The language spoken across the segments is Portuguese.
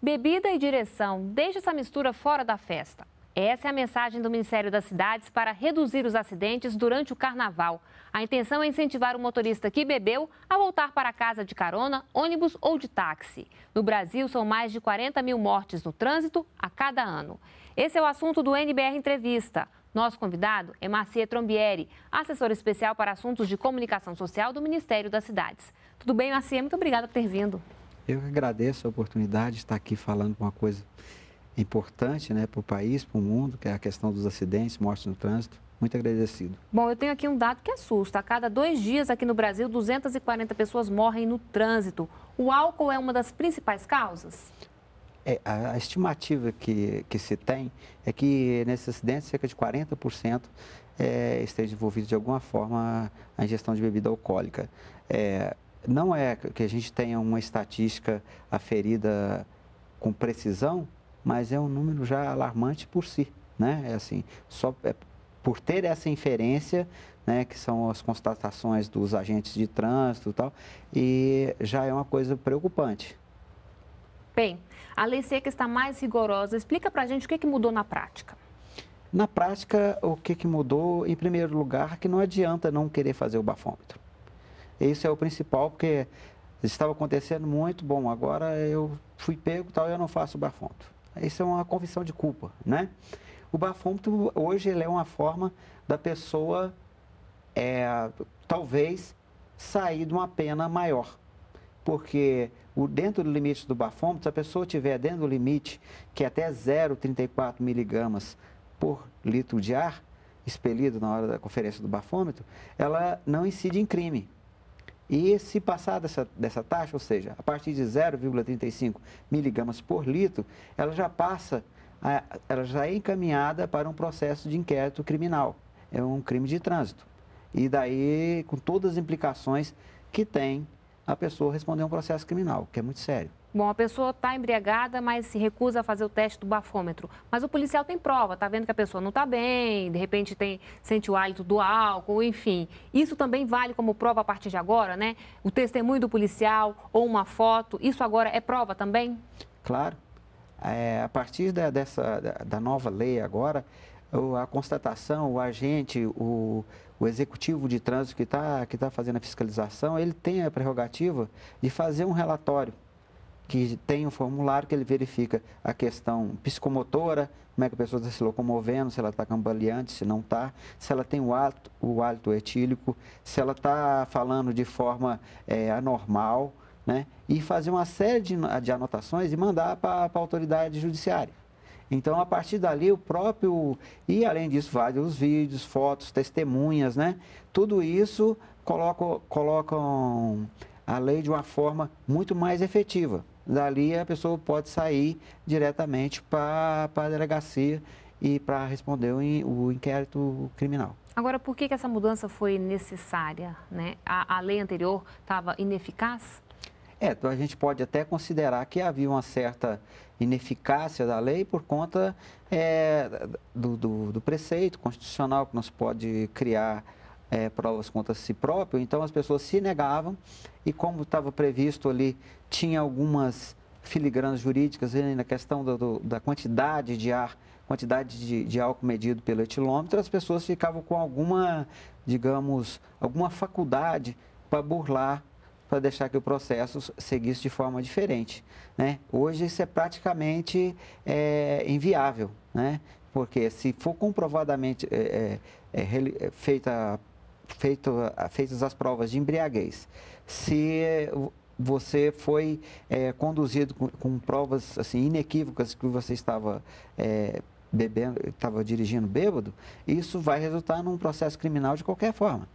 Bebida e direção, deixe essa mistura fora da festa. Essa é a mensagem do Ministério das Cidades para reduzir os acidentes durante o carnaval. A intenção é incentivar o motorista que bebeu a voltar para casa de carona, ônibus ou de táxi. No Brasil, são mais de 40 mil mortes no trânsito a cada ano. Esse é o assunto do NBR Entrevista. Nosso convidado é Marcia Trombieri, assessor especial para assuntos de comunicação social do Ministério das Cidades. Tudo bem, Marcia? Muito obrigada por ter vindo. Eu agradeço a oportunidade de estar aqui falando uma coisa importante né, para o país, para o mundo, que é a questão dos acidentes, mortes no trânsito. Muito agradecido. Bom, eu tenho aqui um dado que assusta. A cada dois dias aqui no Brasil, 240 pessoas morrem no trânsito. O álcool é uma das principais causas? É, a, estimativa que, que se tem é que nesses acidentes, cerca de 40% é, esteja envolvido de alguma forma a ingestão de bebida alcoólica. É, não é que a gente tenha uma estatística aferida com precisão, mas é um número já alarmante por si, né? É assim, só é, por ter essa inferência, né, que são as constatações dos agentes de trânsito e tal, e já é uma coisa preocupante. Bem, a lei seca está mais rigorosa. Explica para a gente o que, que mudou na prática. Na prática, o que, que mudou? Em primeiro lugar, que não adianta não querer fazer o bafômetro. Isso é o principal, porque estava acontecendo muito, bom, agora eu fui pego tal, eu não faço o bafômetro. Isso é uma confissão de culpa, né? O bafômetro hoje ele é uma forma da pessoa, é, talvez, sair de uma pena maior. Porque o, dentro do limite do bafômetro, se a pessoa tiver dentro do limite, que é até 0,34 miligramas por litro de ar, expelido na hora da conferência do bafômetro, ela não incide em crime. E se passar dessa, dessa taxa, ou seja, a partir de 0,35 miligramas por litro, ela já passa, a, ela já é encaminhada para um processo de inquérito criminal. É um crime de trânsito. E daí, com todas as implicações que tem a pessoa responder a um processo criminal, que é muito sério. Bom, a pessoa está embriagada, mas se recusa a fazer o teste do bafômetro. Mas o policial tem prova, está vendo que a pessoa não está bem, de repente tem, sente o hálito do álcool, enfim. Isso também vale como prova a partir de agora, né? O testemunho do policial ou uma foto, isso agora é prova também? Claro. É, a partir da, dessa, da nova lei agora, a constatação, o agente, o, o executivo de trânsito que está que tá fazendo a fiscalização, ele tem a prerrogativa de fazer um relatório que tem um formulário que ele verifica a questão psicomotora, como é que a pessoa está se locomovendo, se ela está cambaleante, se não está, se ela tem o hálito, o hálito etílico, se ela está falando de forma é, anormal, né? e fazer uma série de, de anotações e mandar para a autoridade judiciária. Então, a partir dali, o próprio. E além disso, vários vídeos, fotos, testemunhas, né? Tudo isso colocam, colocam a lei de uma forma muito mais efetiva. Dali, a pessoa pode sair diretamente para a delegacia e para responder o inquérito criminal. Agora, por que, que, essa mudança foi necessária? Né? A, a lei anterior estava ineficaz? É, então a gente pode até considerar que havia uma certa ineficácia da lei por conta é, do, do, do, preceito constitucional que não se pode criar é, provas contra si próprio. Então as pessoas se negavam e como estava previsto ali, tinha algumas filigranas jurídicas na questão do, da quantidade de ar, quantidade de, de álcool medido pelo etilômetro, as pessoas ficavam com alguma, digamos, alguma faculdade para burlar para deixar que o processo seguisse de forma diferente. Né? Hoje isso é praticamente é, inviável, né? porque se for comprovadamente é, é, é, é feita, feito, feitas as provas de embriaguez, se você foi é, conduzido com, com, provas assim, inequívocas que você estava bebendo, estava dirigindo bêbado, isso vai resultar num processo criminal de qualquer forma.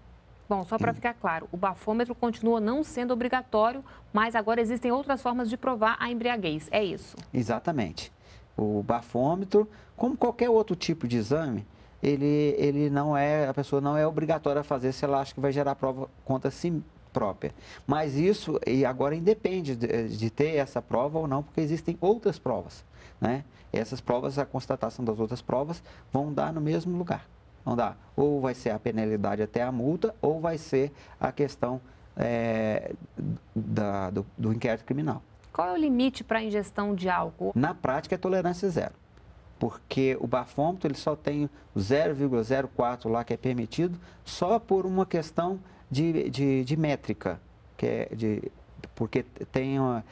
Bom, só para hum. ficar claro, o bafômetro continua não sendo obrigatório, mas agora existem outras formas de provar a embriaguez, é isso? Exatamente. O bafômetro, como qualquer outro tipo de exame, ele, ele não é, a pessoa não é obrigatória a fazer se ela acha que vai gerar prova contra si própria. Mas isso, e agora independe de, de ter essa prova ou não, porque existem outras provas, né? Essas provas, a constatação das outras provas, vão dar no mesmo lugar não dá. Ou vai ser a penalidade até a multa, ou vai ser a questão é, da, do, do inquérito criminal. Qual é o limite para a ingestão de álcool? Na prática é tolerância zero, porque o bafômetro ele só tem 0,04 lá que é permitido só por uma questão de, de, de métrica, que é de, porque tem uma,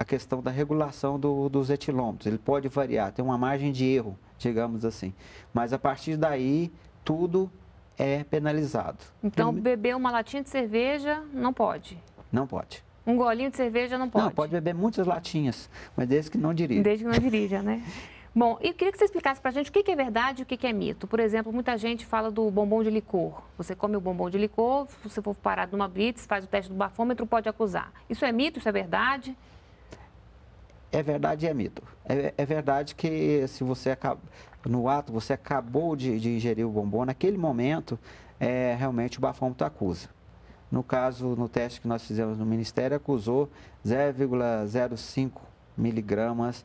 a questão da regulação do, dos etilômetros. Ele pode variar, tem uma margem de erro, digamos assim. Mas a partir daí, tudo é penalizado. Então, Prime... beber uma latinha de cerveja não pode? Não pode. Um golinho de cerveja não pode? Não, pode beber muitas latinhas, mas desde que não dirija. Desde que não dirija, né? Bom, e queria que você explicasse para a gente o que é verdade e o que é mito. Por exemplo, muita gente fala do bombom de licor. Você come o bombom de licor, se você for parado numa blitz, faz o teste do bafômetro, pode acusar. Isso é mito? Isso é verdade? é verdade e é mito. É, é verdade que se você acaba, no ato você acabou de, de, ingerir o bombom, naquele momento é, realmente o bafômetro acusa. No caso, no teste que nós fizemos no Ministério, acusou 0,05 miligramas.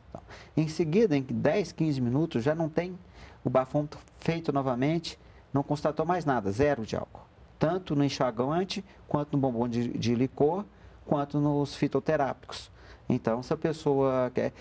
Em seguida, em 10, 15 minutos, já não tem o bafômetro feito novamente, não constatou mais nada, zero de álcool. Tanto no enxaguante, quanto no bombom de, de licor, quanto nos fitoterápicos. Então, se a pessoa quer,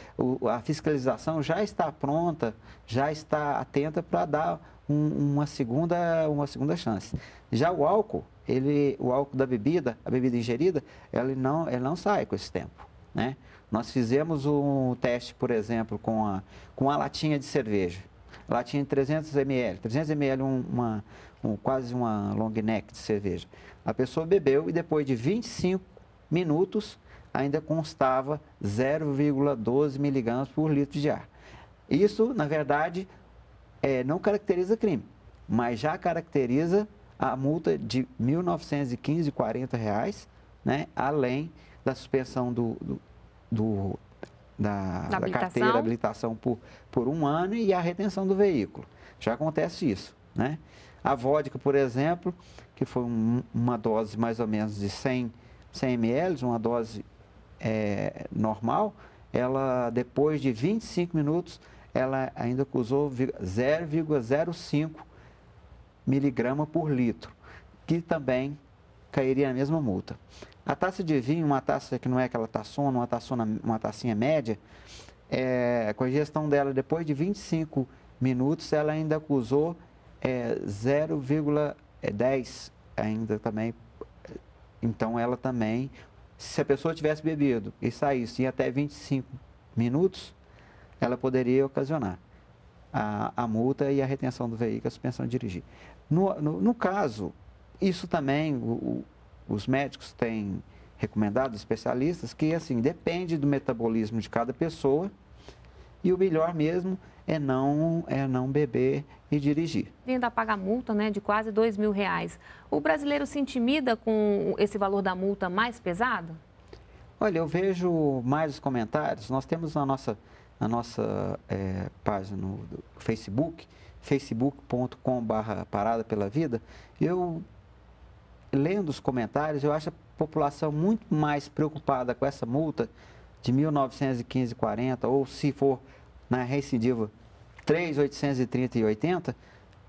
a fiscalização já está pronta, já está atenta para dar um, uma, segunda, uma segunda chance. Já o álcool, ele, o álcool da bebida, a bebida ingerida, ele não, ele não sai com esse tempo. Né? Nós fizemos um teste, por exemplo, com a, com a latinha de cerveja. Latinha de 300 ml, 300 ml uma, um, quase uma long neck de cerveja. A pessoa bebeu e depois de 25 minutos ainda constava 0,12 miligramas por litro de ar. Isso, na verdade, é, não caracteriza crime, mas já caracteriza a multa de R$ 1.915,40, né, além da suspensão do, do, do da, da, da carteira de habilitação por, por um ano e a retenção do veículo. Já acontece isso, né? A vodka, por exemplo, que foi um, uma dose mais ou menos de 100, 100 ml, uma dose é, normal, ela depois de 25 minutos, ela ainda acusou 0,05 miligrama por litro, que também cairia a mesma multa. A taça de vinho, uma taça que não é aquela taçona, uma, taçona, uma tacinha média, é, com a gestão dela depois de 25 minutos, ela ainda acusou é, 0,10 ainda também. Então ela também se a pessoa tivesse bebido e saísse em até 25 minutos, ela poderia ocasionar a, a multa e a retenção do veículo, a suspensão de dirigir. No, no, no caso, isso também o, os médicos têm recomendado, especialistas, que assim, depende do metabolismo de cada pessoa e o melhor mesmo é não, é não beber e dirigir. E ainda paga multa né, de quase dois mil reais. O brasileiro se intimida com esse valor da multa mais pesado? Olha, eu vejo mais os comentários. Nós temos na nossa, na nossa é, página no Facebook, facebook.com.br Parada pela Vida. Eu, lendo os comentários, eu acho a população muito mais preocupada com essa multa de 1915,40, ou se for na recidiva 3,830 e 80,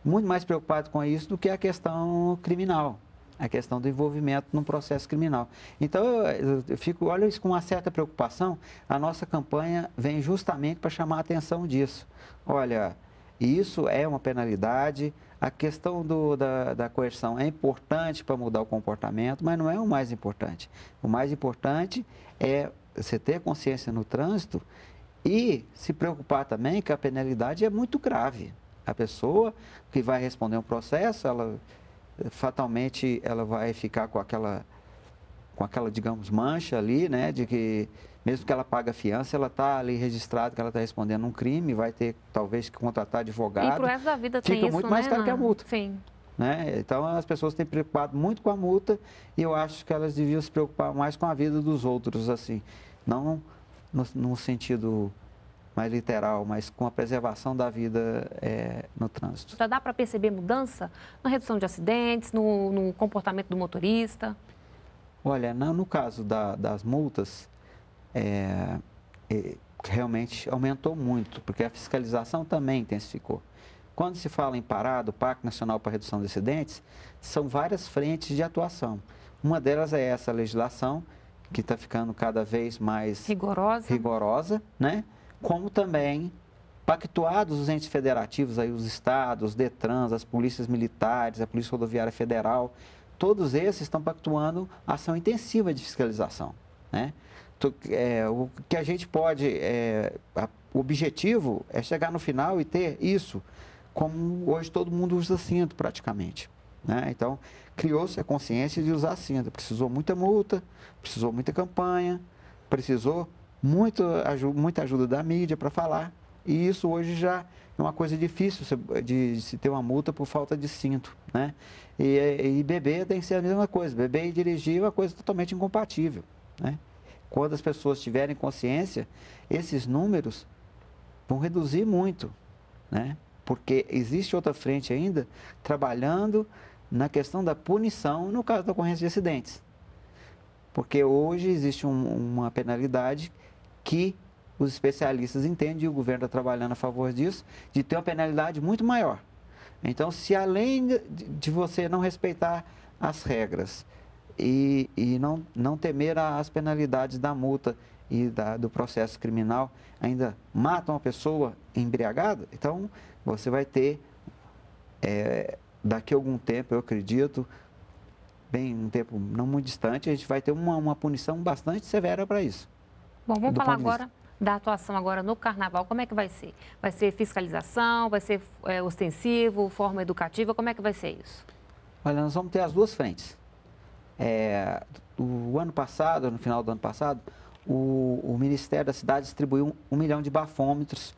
muito mais preocupado com isso do que a questão criminal, a questão do envolvimento num processo criminal. Então, eu, eu fico, olha isso com uma certa preocupação, a nossa campanha vem justamente para chamar a atenção disso. Olha, isso é uma penalidade, a questão do, da, da coerção é importante para mudar o comportamento, mas não é o mais importante. O mais importante é você ter consciência no trânsito e se preocupar também que a penalidade é muito grave. A pessoa que vai responder um processo, ela eh, fatalmente ela vai ficar com aquela com aquela, digamos, mancha ali, né, de que mesmo que ela paga fiança, ela está ali registrado que ela está respondendo um crime, vai ter talvez que contratar advogado. E pro resto da vida Fica tem muito mais né, caro que a multa. Sim. Né? Então as pessoas têm preocupado muito com a multa e eu acho que elas deviam se preocupar mais com a vida dos outros, assim, não no, no sentido mais literal, mas com a preservação da vida é, no trânsito. Já dá para perceber mudança na redução de acidentes, no, no comportamento do motorista? Olha, não, no caso da, das multas, é, é, realmente aumentou muito, porque a fiscalização também intensificou. Quando se fala em parado, do Pacto Nacional para Redução de Acidentes, são várias frentes de atuação. Uma delas é essa legislação, que está ficando cada vez mais rigorosa. rigorosa, né? como também pactuados os entes federativos, aí os estados, os DETRANs, as polícias militares, a Polícia Rodoviária Federal, todos esses estão pactuando ação intensiva de fiscalização. Né? É, o que a gente pode, é, a, o objetivo é chegar no final e ter isso, como hoje todo mundo usa cinto praticamente. Né? Então, criou-se a consciência de usar cinto. Precisou muita multa, precisou muita campanha, precisou muito, muita ajuda da mídia para falar. E isso hoje já é uma coisa difícil de, se ter uma multa por falta de cinto. Né? E, e beber tem que ser a mesma coisa. Beber e dirigir é uma coisa totalmente incompatível. Né? Quando as pessoas tiverem consciência, esses números vão reduzir muito. Né? porque existe outra frente ainda trabalhando na questão da punição no caso da ocorrência de acidentes. Porque hoje existe um, uma penalidade que os especialistas entendem e o governo está trabalhando a favor disso, de ter uma penalidade muito maior. Então, se além de você não respeitar as regras e, e não, não temer as penalidades da multa e da, do processo criminal ainda matam uma pessoa embriagada, então você vai ter, é, daqui a algum tempo, eu acredito, bem um tempo não muito distante, a gente vai ter uma, uma punição bastante severa para isso. Bom, vamos falar agora da atuação agora no carnaval, como é que vai ser? Vai ser fiscalização, vai ser é, ostensivo, forma educativa, como é que vai ser isso? Olha, nós vamos ter as duas frentes. É, o ano passado, no final do ano passado, o, o Ministério da Cidade distribuiu um, milhão de bafômetros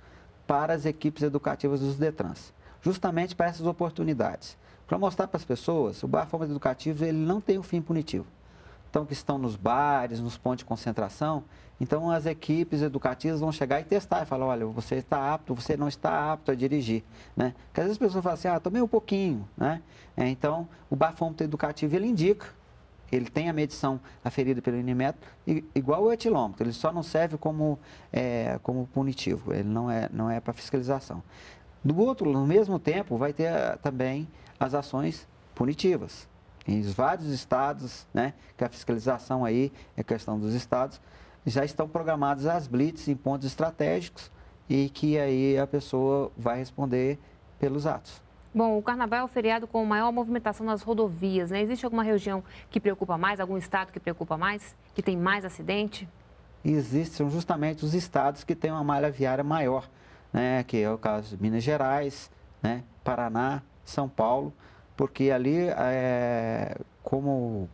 para as equipes educativas dos DETRANS, justamente para essas oportunidades. Para mostrar para as pessoas, o bafômetro educativo ele não tem um fim punitivo. Então, que estão nos bares, nos pontos de concentração, então as equipes educativas vão chegar e testar e falar, olha, você está apto, você não está apto a dirigir, né? Porque às vezes as pessoas falam assim, ah, tomei um pouquinho, né? É, então, o bafômetro educativo, ele indica ele tem a medição aferida pelo Inimetro, igual o etilômetro. Ele só não serve como, é, como punitivo, ele não é, não é para fiscalização. Do outro, no mesmo tempo, vai ter ah, também as ações punitivas. Em vários estados, né, que a fiscalização aí é questão dos estados, já estão programadas as blitz em pontos estratégicos e que aí a pessoa vai responder pelos atos. Bom, o carnaval é o feriado com maior movimentação nas rodovias, né? Existe alguma região que preocupa mais, algum estado que preocupa mais, que tem mais acidente? Existem, são justamente os estados que têm uma malha viária maior, né? Que é o caso de Minas Gerais, né? Paraná, São Paulo, porque ali, é, como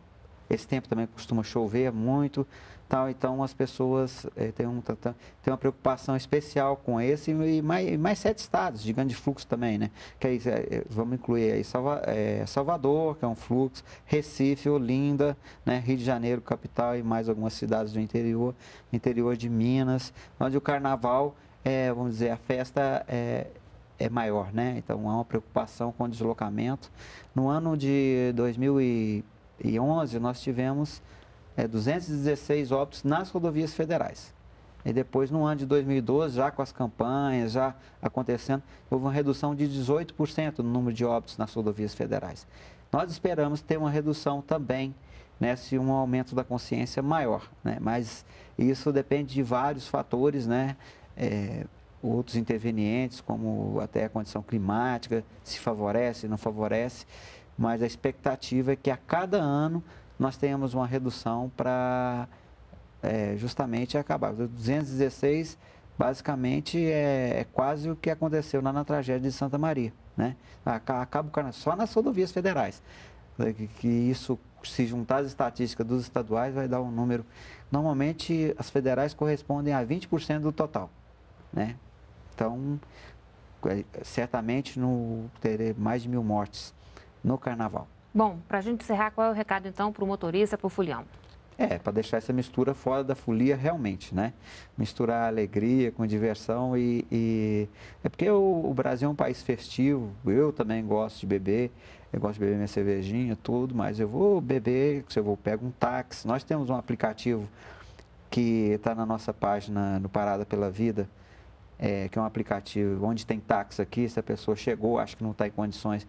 esse tempo também costuma chover muito, tal, então as pessoas é, têm, um, têm uma preocupação especial com esse e mais, mais sete estados de grande fluxo também, né? Que aí, eh, eh, vamos incluir aí Salvador, que é um fluxo, Recife, Olinda, né? Rio de Janeiro, capital e mais algumas cidades do interior, interior de Minas, onde o carnaval, é, vamos dizer, a festa é, é maior, né? Então há uma preocupação com o deslocamento. No ano de 2000 e 2011, nós tivemos é, 216 óbitos nas rodovias federais. E depois, no ano de 2012, já com as campanhas, já acontecendo, houve uma redução de 18% no número de óbitos nas rodovias federais. Nós esperamos ter uma redução também, né, se um aumento da consciência maior, né? mas isso depende de vários fatores, né? É, outros intervenientes, como até a condição climática, se favorece, não favorece mas a expectativa é que a cada ano nós tenhamos uma redução para é, justamente acabar. 216 basicamente é, é, quase o que aconteceu lá na tragédia de Santa Maria, né? Acaba o carnaval só nas rodovias federais, é, que, que isso se juntar as estatísticas dos estaduais vai dar um número. Normalmente as federais correspondem a 20% do total, né? Então é, certamente não terei mais de mil mortes no carnaval. Bom, para a gente encerrar, qual é o recado então para o motorista, para o fulião? É, para deixar essa mistura fora da folia realmente, né? Misturar alegria com diversão e... e... É porque o, o, Brasil é um país festivo, eu também gosto de beber, eu gosto de beber minha cervejinha, tudo, mas eu vou beber, se eu vou pego um táxi. Nós temos um aplicativo que está na nossa página no Parada Pela Vida, é, que é um aplicativo onde tem táxi aqui, se a pessoa chegou, acho que não está em condições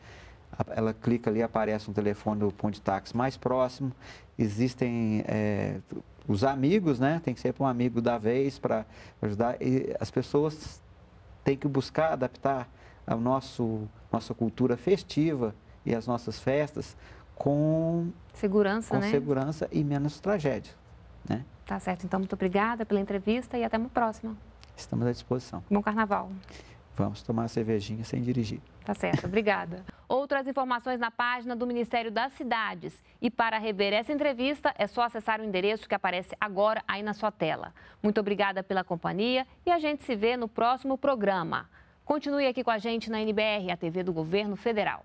ela clica ali, aparece um telefone do ponto de táxi mais próximo. Existem é, os amigos, né? Tem que ser um amigo da vez para ajudar. E as pessoas têm que buscar adaptar a nosso, nossa cultura festiva e as nossas festas com segurança, com né? segurança e menos tragédia. Né? Tá certo. Então, muito obrigada pela entrevista e até uma próxima. Estamos à disposição. Bom carnaval vamos tomar uma cervejinha sem dirigir. Tá certo, obrigada. Outras informações na página do Ministério das Cidades. E para rever essa entrevista, é só acessar o endereço que aparece agora aí na sua tela. Muito obrigada pela companhia e a gente se vê no próximo programa. Continue aqui com a gente na NBR, a TV do Governo Federal.